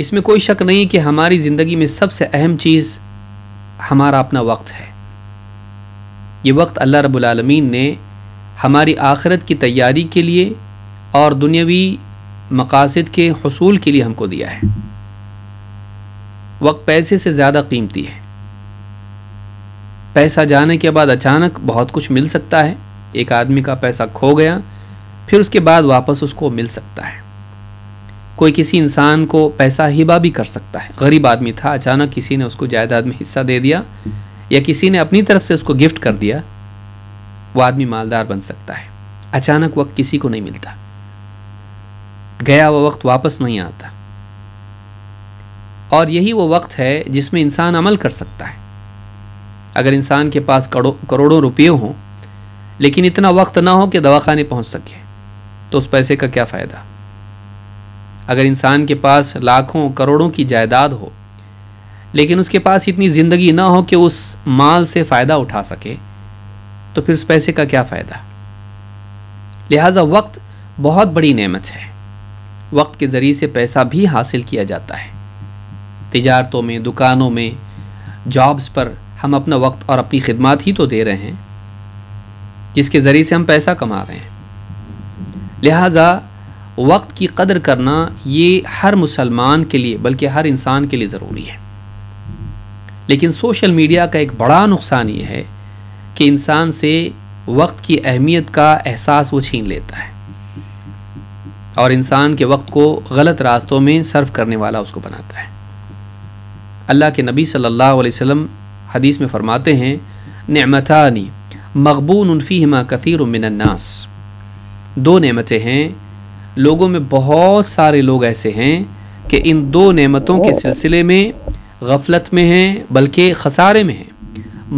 इसमें कोई शक नहीं कि हमारी ज़िंदगी में सबसे अहम चीज़ हमारा अपना वक्त है ये वक्त अल्लाह रबालमीन ने हमारी आखिरत की तैयारी के लिए और दुनियावी मकासद के हसूल के लिए हमको दिया है वक्त पैसे से ज़्यादा कीमती है पैसा जाने के बाद अचानक बहुत कुछ मिल सकता है एक आदमी का पैसा खो गया फिर उसके बाद वापस उसको मिल सकता है कोई किसी इंसान को पैसा हिबा भी कर सकता है गरीब आदमी था अचानक किसी ने उसको जायदाद में हिस्सा दे दिया या किसी ने अपनी तरफ से उसको गिफ्ट कर दिया वो आदमी मालदार बन सकता है अचानक वक्त किसी को नहीं मिलता गया वह वक्त वापस नहीं आता और यही वो वक्त है जिसमें इंसान अमल कर सकता है अगर इंसान के पास करोड़ों रुपये हों लेकिन इतना वक्त ना हो कि दवाखाने पहुंच सके तो उस पैसे का क्या फ़ायदा अगर इंसान के पास लाखों करोड़ों की जायदाद हो लेकिन उसके पास इतनी ज़िंदगी ना हो कि उस माल से फ़ायदा उठा सके तो फिर उस पैसे का क्या फ़ायदा लिहाजा वक्त बहुत बड़ी नेमत है वक्त के ज़रिए से पैसा भी हासिल किया जाता है तजारतों में दुकानों में जॉब्स पर हम अपना वक्त और अपनी खिदमत ही तो दे रहे हैं जिसके ज़रिए से हम पैसा कमा रहे हैं लिहाजा वक्त की कदर करना ये हर मुसलमान के लिए बल्कि हर इंसान के लिए ज़रूरी है लेकिन सोशल मीडिया का एक बड़ा नुकसान ये है कि इंसान से वक्त की अहमियत का एहसास वो छीन लेता है और इंसान के वक्त को गलत रास्तों में सर्व करने वाला उसको बनाता है अल्लाह के नबी सल्लल्लाहु अलैहि वसल्लम हदीस में फ़रमाते हैं नमतानी मकबून उनफ़ी हमा कथीर मिनन्नास दो नमतें हैं लोगों में बहुत सारे लोग ऐसे हैं कि इन दो नेमतों के सिलसिले में गफलत में हैं बल्कि खसारे में हैं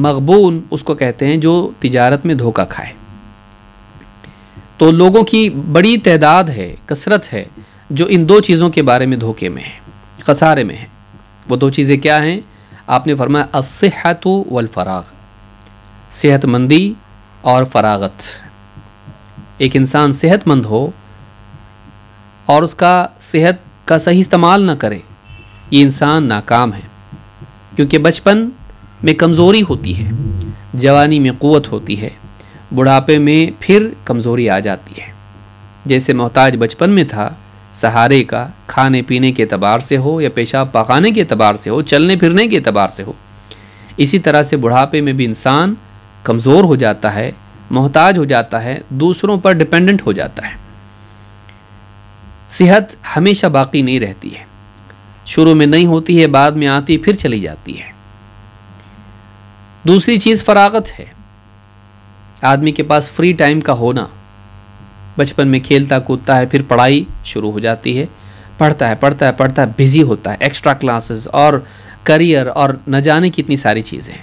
मकबून उसको कहते हैं जो तिजारत में धोखा खाए तो लोगों की बड़ी तादाद है कसरत है जो इन दो चीज़ों के बारे में धोखे में है खसारे में है वो दो चीज़ें क्या हैं आपने फरमाया असहत वलफराग सेहतमंदी और फरागत एक इंसान सेहतमंद हो और उसका सेहत का सही इस्तेमाल ना करे ये इंसान नाकाम है क्योंकि बचपन में कमज़ोरी होती है जवानी में क़वत होती है बुढ़ापे में फिर कमज़ोरी आ जाती है जैसे मोहताज बचपन में था सहारे का खाने पीने के तबार से हो या पेशाब पकाने के तबार से हो चलने फिरने के तबार से हो इसी तरह से बुढ़ापे में भी इंसान कमज़ोर हो जाता है मोहताज हो जाता है दूसरों पर डिपेंडेंट हो जाता है सेहत हमेशा बाकी नहीं रहती है शुरू में नहीं होती है बाद में आती फिर चली जाती है दूसरी चीज़ फरागत है आदमी के पास फ्री टाइम का होना बचपन में खेलता कूदता है फिर पढ़ाई शुरू हो जाती है पढ़ता है पढ़ता है पढ़ता है बिज़ी होता है एक्स्ट्रा क्लासेस और करियर और न जाने कितनी सारी चीज़ें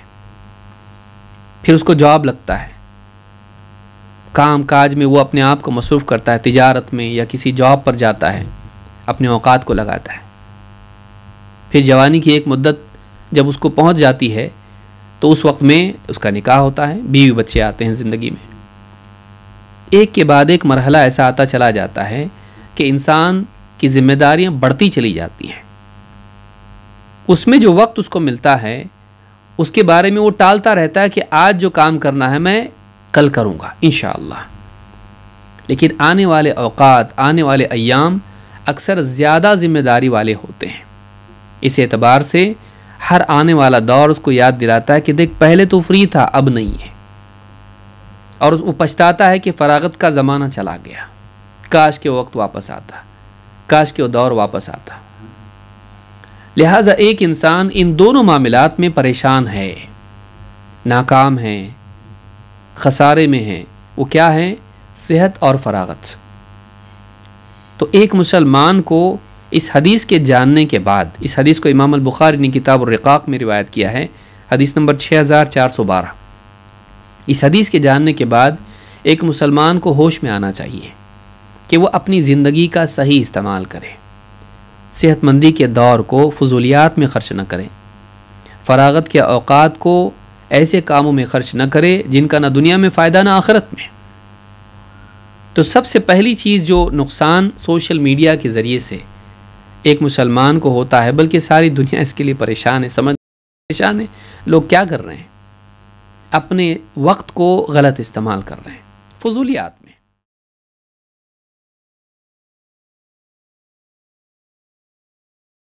फिर उसको जॉब लगता है काम काज में वो अपने आप को मसरूफ़ करता है तिजारत में या किसी जॉब पर जाता है अपने औकात को लगाता है फिर जवानी की एक मुद्दत जब उसको पहुंच जाती है तो उस वक्त में उसका निकाह होता है बीवी बच्चे आते हैं ज़िंदगी में एक के बाद एक मरहला ऐसा आता चला जाता है कि इंसान की जिम्मेदारियां बढ़ती चली जाती हैं उसमें जो वक्त उसको मिलता है उसके बारे में वो टालता रहता है कि आज जो काम करना है मैं कल करूँगा इन लेकिन आने वाले अवकात आने वाले अयाम अक्सर ज़्यादा ज़िम्मेदारी वाले होते हैं इस एतबार से हर आने वाला दौर उसको याद दिलाता है कि देख पहले तो फ्री था अब नहीं है और वो पछताता है कि फ़रागत का ज़माना चला गया काश के वक्त वापस आता काश के वो दौर वापस आता लिहाजा एक इंसान इन दोनों मामलों में परेशान है नाकाम है खसारे में हैं वो क्या है सेहत और फरागत तो एक मुसलमान को इस हदीस के जानने के बाद इस हदीस को इमाम बुखारी ने किताब रिकाक में रिवायत किया है हदीस नंबर 6412 इस हदीस के जानने के बाद एक मुसलमान को होश में आना चाहिए कि वह अपनी ज़िंदगी का सही इस्तेमाल करे सेहतमंदी के दौर को फजूलियात में खर्च न करें फरागत के अवकात को ऐसे कामों में खर्च न करे जिनका ना दुनिया में फ़ायदा ना आखरत में तो सबसे पहली चीज़ जो नुकसान सोशल मीडिया के ज़रिए से एक मुसलमान को होता है बल्कि सारी दुनिया इसके लिए परेशान है समझ परेशान है लोग क्या कर रहे हैं अपने वक्त को गलत इस्तेमाल कर रहे हैं फजूलियात